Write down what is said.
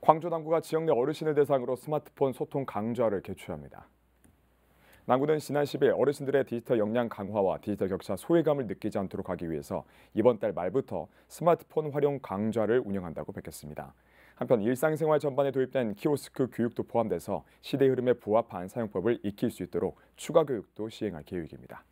광주 당구가 지역 내 어르신을 대상으로 스마트폰 소통 강좌를 개최합니다. 당구는 지난 10일 어르신들의 디지털 역량 강화와 디지털 격차 소외감을 느끼지 않도록 하기 위해서 이번 달 말부터 스마트폰 활용 강좌를 운영한다고 밝혔습니다. 한편 일상생활 전반에 도입된 키오스크 교육도 포함돼서 시대 흐름에 부합한 사용법을 익힐 수 있도록 추가 교육도 시행할 계획입니다.